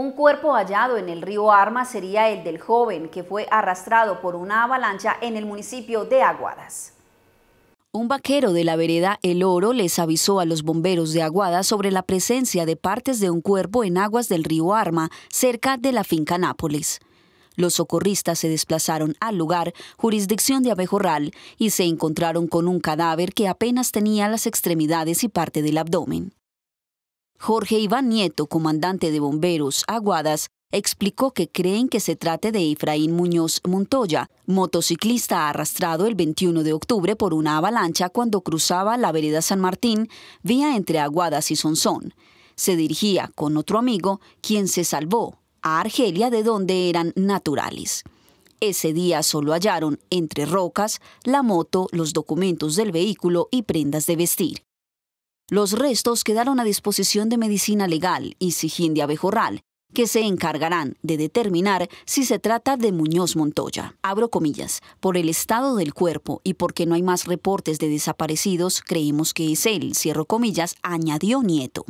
Un cuerpo hallado en el río Arma sería el del joven que fue arrastrado por una avalancha en el municipio de Aguadas. Un vaquero de la vereda El Oro les avisó a los bomberos de Aguadas sobre la presencia de partes de un cuerpo en aguas del río Arma, cerca de la finca Nápoles. Los socorristas se desplazaron al lugar, jurisdicción de Abejorral, y se encontraron con un cadáver que apenas tenía las extremidades y parte del abdomen. Jorge Iván Nieto, comandante de bomberos Aguadas, explicó que creen que se trate de Efraín Muñoz Montoya, motociclista arrastrado el 21 de octubre por una avalancha cuando cruzaba la vereda San Martín, vía entre Aguadas y Sonsón. Se dirigía con otro amigo, quien se salvó, a Argelia de donde eran naturales. Ese día solo hallaron, entre rocas, la moto, los documentos del vehículo y prendas de vestir. Los restos quedaron a disposición de Medicina Legal y Sijín de Abejorral, que se encargarán de determinar si se trata de Muñoz Montoya. Abro comillas, por el estado del cuerpo y porque no hay más reportes de desaparecidos, creemos que es él, cierro comillas, añadió Nieto.